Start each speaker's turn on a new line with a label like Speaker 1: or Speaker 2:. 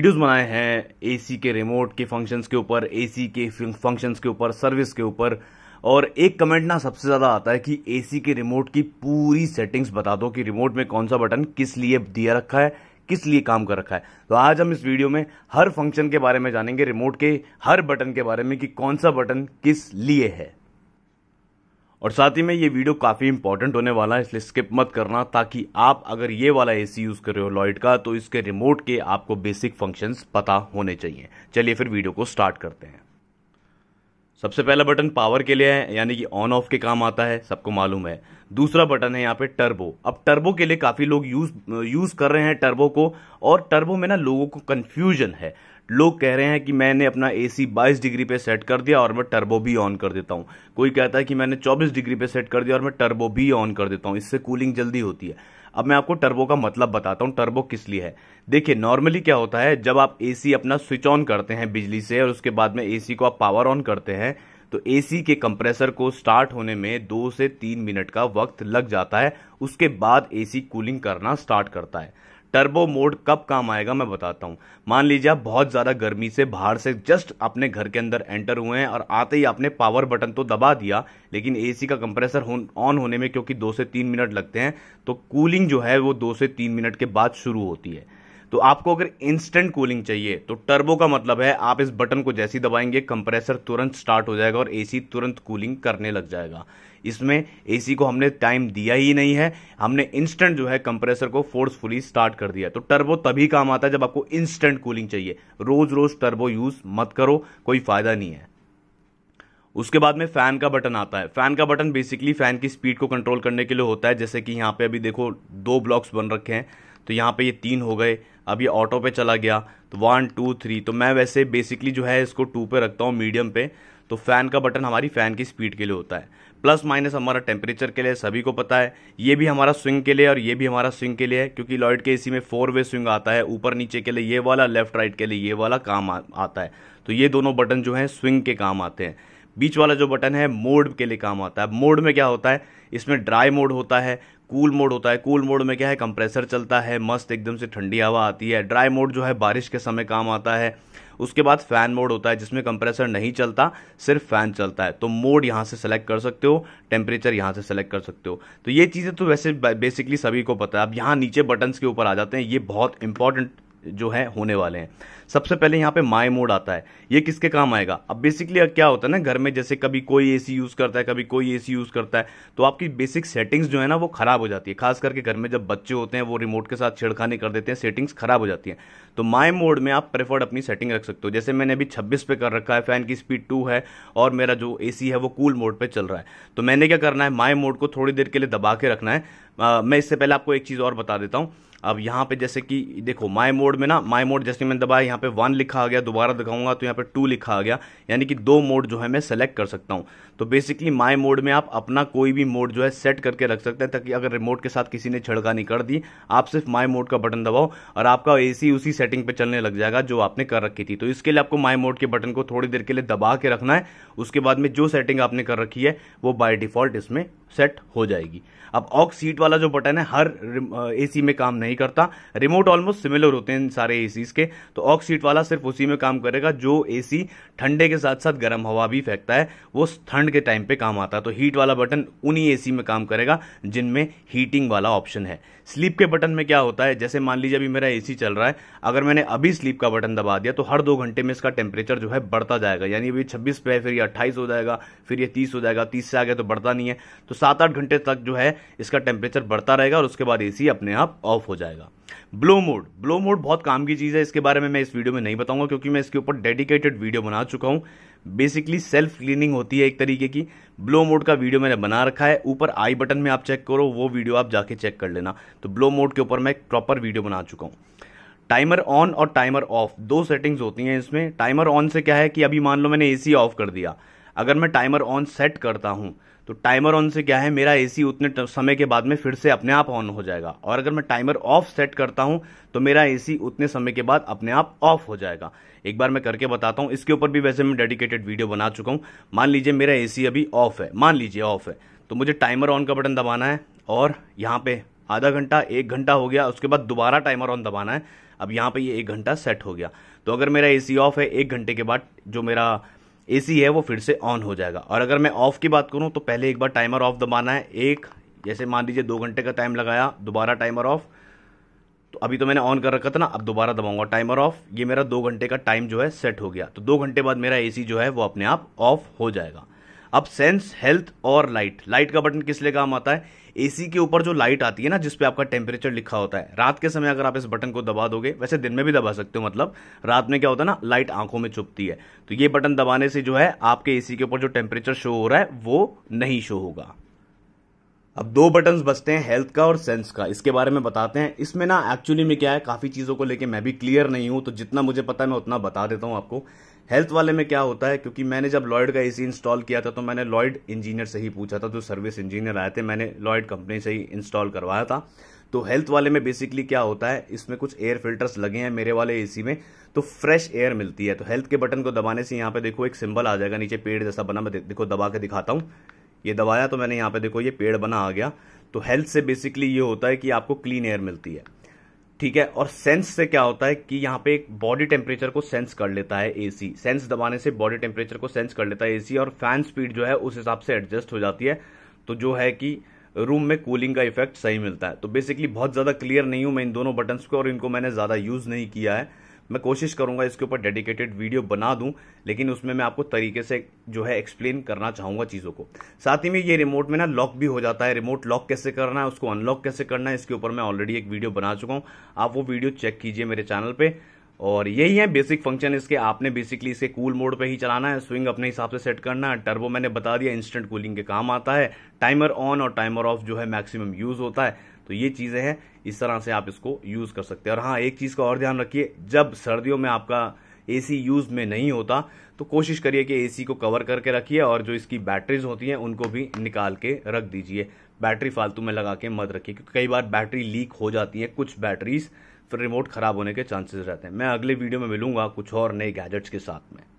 Speaker 1: videos बनाए हैं AC के रिमोट के फंक्शंस के ऊपर एसी के फंक्शंस के ऊपर सर्विस के ऊपर और एक कमेंट ना सबसे ज़्यादा आता है कि एसी के रिमोट की पूरी सेटिंग्स बता दो कि रिमोट में कौन सा बटन किस लिए दिया रखा है किस लिए काम कर रखा है तो आज हम इस वीडियो में हर फंक्शन के बारे में जानेंगे रिमोट के हर बटन के बारे में कि कौन सा बटन किस लिए है और साथ ही में ये वीडियो काफ़ी इंपॉर्टेंट होने वाला है इसलिए स्किप मत करना ताकि आप अगर ये वाला एसी यूज़ कर रहे हो लॉइड का तो इसके रिमोट के आपको बेसिक फंक्शंस पता होने चाहिए चलिए फिर वीडियो को स्टार्ट करते हैं सबसे पहला बटन पावर के लिए है यानी कि ऑन ऑफ के काम आता है सबको मालूम है दूसरा बटन है यहाँ पे टर्बो अब टर्बो के लिए काफ़ी लोग यूज़ यूज़ कर रहे हैं टर्बो को और टर्बो में ना लोगों को कंफ्यूजन है लोग कह रहे हैं कि मैंने अपना सी बाईस डिग्री पे सेट कर दिया और मैं टर्बो भी ऑन कर देता हूँ कोई कहता है कि मैंने चौबीस डिग्री पे सेट कर दिया और मैं टर्बो भी ऑन कर देता हूँ इससे कूलिंग जल्दी होती है अब मैं आपको टर्बो का मतलब बताता हूँ टर्बो किस लिए है देखिए नॉर्मली क्या होता है जब आप एसी अपना स्विच ऑन करते हैं बिजली से और उसके बाद में एसी को आप पावर ऑन करते हैं तो एसी के कंप्रेसर को स्टार्ट होने में दो से तीन मिनट का वक्त लग जाता है उसके बाद एसी कूलिंग करना स्टार्ट करता है टर्बो मोड कब काम आएगा मैं बताता हूँ मान लीजिए आप बहुत ज़्यादा गर्मी से बाहर से जस्ट अपने घर के अंदर एंटर हुए हैं और आते ही आपने पावर बटन तो दबा दिया लेकिन एसी का कंप्रेसर ऑन होने में क्योंकि दो से तीन मिनट लगते हैं तो कूलिंग जो है वो दो से तीन मिनट के बाद शुरू होती है तो आपको अगर इंस्टेंट कूलिंग चाहिए तो टर्बो का मतलब है आप इस बटन को जैसी दबाएंगे कंप्रेसर तुरंत स्टार्ट हो जाएगा और एसी तुरंत कूलिंग करने लग जाएगा इसमें एसी को हमने टाइम दिया ही नहीं है हमने इंस्टेंट जो है कंप्रेसर को फोर्सफुली स्टार्ट कर दिया तो टर्बो तभी काम आता है जब आपको इंस्टेंट कूलिंग चाहिए रोज रोज टर्बो यूज मत करो कोई फायदा नहीं है उसके बाद में फैन का बटन आता है फैन का बटन बेसिकली फैन की स्पीड को कंट्रोल करने के लिए होता है जैसे कि यहाँ पे अभी देखो दो ब्लॉक्स बन रखे हैं तो यहां पे ये तीन हो गए अब ये ऑटो पे चला गया तो वन टू थ्री तो मैं वैसे बेसिकली जो है इसको टू पे रखता हूँ मीडियम पे तो फ़ैन का बटन हमारी फ़ैन की स्पीड के लिए होता है प्लस माइनस हमारा टेम्परेचर के लिए सभी को पता है ये भी हमारा स्विंग के लिए और ये भी हमारा स्विंग के लिए है क्योंकि लॉयड के एसी में फोर वे स्विंग आता है ऊपर नीचे के लिए ये वाला लेफ्ट राइट के लिए ये वाला काम आता है तो ये दोनों बटन जो है स्विंग के काम आते हैं बीच वाला जो बटन है मोड के लिए काम आता है मोड में क्या होता है इसमें ड्राई मोड होता है कूल मोड होता है कूल मोड में क्या है कंप्रेसर चलता है मस्त एकदम से ठंडी हवा आती है ड्राई मोड जो है बारिश के समय काम आता है उसके बाद फ़ैन मोड होता है जिसमें कंप्रेसर नहीं चलता सिर्फ फ़ैन चलता है तो मोड यहाँ से सेलेक्ट कर सकते हो टेम्परेचर यहाँ से सेलेक्ट कर सकते हो तो ये चीज़ें तो वैसे बेसिकली सभी को पता है अब यहाँ नीचे बटन्स के ऊपर आ जाते हैं ये बहुत इंपॉर्टेंट जो है होने वाले हैं सबसे पहले यहाँ पे माई मोड आता है ये किसके काम आएगा अब बेसिकली क्या होता है ना घर में जैसे कभी कोई एसी यूज़ करता है कभी कोई एसी यूज़ करता है तो आपकी बेसिक सेटिंग्स जो है ना वो ख़राब हो जाती है खास करके घर में जब बच्चे होते हैं वो रिमोट के साथ छेड़खानी कर देते हैं सेटिंग्स ख़राब हो जाती है तो माई मोड में आप प्रेफर्ड अपनी सेटिंग रख सकते हो जैसे मैंने अभी छब्बीस पे कर रखा है फ़ैन की स्पीड टू है और मेरा जो ए है वो कूल मोड पर चल रहा है तो मैंने क्या करना है माई मोड को थोड़ी देर के लिए दबा के रखना है मैं इससे पहले आपको एक चीज़ और बता देता हूँ अब यहाँ पे जैसे कि देखो माई मोड में ना माई मोड जैसे मैंने दबाया यहाँ पे वन लिखा आ गया दोबारा दिखाऊंगा तो यहाँ पे टू लिखा आ गया यानी कि दो मोड जो है मैं सेलेक्ट कर सकता हूँ तो बेसिकली माई मोड में आप अपना कोई भी मोड जो है सेट करके रख सकते हैं ताकि अगर रिमोट के साथ किसी ने छिड़कानी कर दी आप सिर्फ माई मोड का बटन दबाओ और आपका ए उसी सेटिंग पर चलने लग जाएगा जो आपने कर रखी थी तो इसके लिए आपको माई मोड के बटन को थोड़ी देर के लिए दबा के रखना है उसके बाद में जो सेटिंग आपने कर रखी है वो बाय डिफॉल्ट इसमें सेट हो जाएगी अब ऑक सीट वाला जो बटन है हर एसी में काम नहीं करता रिमोट ऑलमोस्ट सिमिलर होते हैं इन सारे एसीज के तो ऑक सीट वाला सिर्फ उसी में काम करेगा जो एसी ठंडे के साथ साथ गर्म हवा भी फेंकता है वो ठंड के टाइम पे काम आता है तो हीट वाला बटन उन्हीं एसी में काम करेगा जिनमें हीटिंग वाला ऑप्शन है स्लीप के बटन में क्या होता है जैसे मान लीजिए अभी मेरा एसी चल रहा है अगर मैंने अभी स्लीप का बटन दबा दिया तो हर दो घंटे में इसका टेम्परेचर जो है बढ़ता जाएगा यानी अभी छब्बीस पे फिर ये अट्ठाईस हो जाएगा फिर ये तीस हो जाएगा तीस से आगे तो बढ़ता नहीं है तो सात आठ घंटे तक जो है इसका टेम्परेचर बढ़ता रहेगा और उसके बाद ए अपने आप ऑफ हो जाएगा ब्लो मोड ब्लो मोड बहुत काम की चीज़ है इसके बारे में मैं इस वीडियो में नहीं बताऊंगा क्योंकि मैं इसके ऊपर डेडिकेटेड वीडियो बना चुका हूँ बेसिकली सेल्फ क्लीनिंग होती है एक तरीके की ब्लो मोड का वीडियो मैंने बना रखा है ऊपर आई बटन में आप चेक करो वो वीडियो आप जाके चेक कर लेना तो ब्लो मोड के ऊपर मैं एक प्रॉपर वीडियो बना चुका हूँ टाइमर ऑन और टाइमर ऑफ दो सेटिंग्स होती हैं इसमें टाइमर ऑन से क्या है कि अभी मान लो मैंने एसी ऑफ कर दिया अगर मैं टाइमर ऑन सेट करता हूँ तो टाइमर ऑन से क्या है मेरा एसी उतने समय के बाद में फिर से अपने आप ऑन हो जाएगा और अगर मैं टाइमर ऑफ सेट करता हूँ तो मेरा एसी उतने समय के बाद अपने आप ऑफ हो जाएगा एक बार मैं करके बताता हूँ इसके ऊपर भी वैसे मैं डेडिकेटेड वीडियो बना चुका हूँ मान लीजिए मेरा एसी अभी ऑफ है मान लीजिए ऑफ है तो मुझे टाइमर ऑन का बटन दबाना है और यहाँ पे आधा घंटा एक घंटा हो गया उसके बाद दोबारा टाइमर ऑन दबाना है अब यहाँ पे ये एक घंटा सेट हो गया तो अगर मेरा एसी ऑफ है एक घंटे के बाद जो मेरा एसी है वो फिर से ऑन हो जाएगा और अगर मैं ऑफ़ की बात करूँ तो पहले एक बार टाइमर ऑफ दबाना है एक जैसे मान लीजिए दो घंटे का टाइम लगाया दोबारा टाइमर ऑफ तो अभी तो मैंने ऑन कर रखा था ना अब दोबारा दबाऊंगा टाइमर ऑफ ये मेरा दो घंटे का टाइम जो है सेट हो गया तो दो घंटे बाद मेरा एसी जो है वो अपने आप ऑफ हो जाएगा अब सेंस हेल्थ और लाइट लाइट का बटन किस लिए काम आता है एसी के ऊपर जो लाइट आती है ना जिसपे आपका टेम्परेचर लिखा होता है रात के समय अगर आप इस बटन को दबा दोगे वैसे दिन में भी दबा सकते हो मतलब रात में क्या होता है ना लाइट आंखों में चुपती है तो ये बटन दबाने से जो है आपके एसी के ऊपर जो टेम्परेचर शो हो रहा है वो नहीं शो होगा अब दो बटन्स बचते हैं हेल्थ का और सेंस का इसके बारे में बताते हैं इसमें ना एक्चुअली में क्या है काफ़ी चीज़ों को लेके मैं भी क्लियर नहीं हूँ तो जितना मुझे पता है मैं उतना बता देता हूँ आपको हेल्थ वाले में क्या होता है क्योंकि मैंने जब लॉयड का एसी इंस्टॉल किया था तो मैंने लॉयड इंजीनियर से ही पूछा था जो सर्विस इंजीनियर आए थे मैंने लॉयड कंपनी से ही इंस्टॉल करवाया था तो हेल्थ वाले में बेसिकली क्या होता है इसमें कुछ एयर फिल्टर्स लगे हैं मेरे वाले एसी में तो फ्रेश एयर मिलती है तो हेल्थ के बटन को दबाने से यहाँ पे देखो एक सिंबल आ जाएगा नीचे पेड़ जैसा बना मैं देखो दबा के दिखाता हूँ ये दबाया तो मैंने यहाँ पे देखो ये पेड़ बना आ गया तो हेल्थ से बेसिकली ये होता है कि आपको क्लीन एयर मिलती है ठीक है और सेंस से क्या होता है कि यहाँ पे एक बॉडी टेम्परेचर को सेंस कर लेता है एसी सेंस दबाने से बॉडी टेम्परेचर को सेंस कर लेता है एसी और फैन स्पीड जो है उस हिसाब से एडजस्ट हो जाती है तो जो है कि रूम में कूलिंग का इफेक्ट सही मिलता है तो बेसिकली बहुत ज़्यादा क्लियर नहीं हूँ मैं इन दोनों बटन्स को और इनको मैंने ज़्यादा यूज़ नहीं किया है मैं कोशिश करूंगा इसके ऊपर डेडिकेटेड वीडियो बना दूं लेकिन उसमें मैं आपको तरीके से जो है एक्सप्लेन करना चाहूंगा चीज़ों को साथ ही में ये रिमोट में ना लॉक भी हो जाता है रिमोट लॉक कैसे करना है उसको अनलॉक कैसे करना है इसके ऊपर मैं ऑलरेडी एक वीडियो बना चुका हूँ आप वो वीडियो चेक कीजिए मेरे चैनल पर और यही है बेसिक फंक्शन इसके आपने बेसिकली इसे कूल मोड पे ही चलाना है स्विंग अपने हिसाब से सेट करना है टर्बो मैंने बता दिया इंस्टेंट कूलिंग के काम आता है टाइमर ऑन और टाइमर ऑफ जो है मैक्सिमम यूज़ होता है तो ये चीज़ें हैं इस तरह से आप इसको यूज़ कर सकते हैं और हाँ एक चीज़ का और ध्यान रखिए जब सर्दियों में आपका एसी यूज़ में नहीं होता तो कोशिश करिए कि एसी को कवर करके रखिए और जो इसकी बैटरीज होती हैं उनको भी निकाल के रख दीजिए बैटरी फालतू में लगा के मत रखिए क्योंकि कई बार बैटरी लीक हो जाती है कुछ बैटरीज फिर रिमोट ख़राब होने के चांसेस रहते हैं मैं अगले वीडियो में मिलूंगा कुछ और नए गैजेट्स के साथ में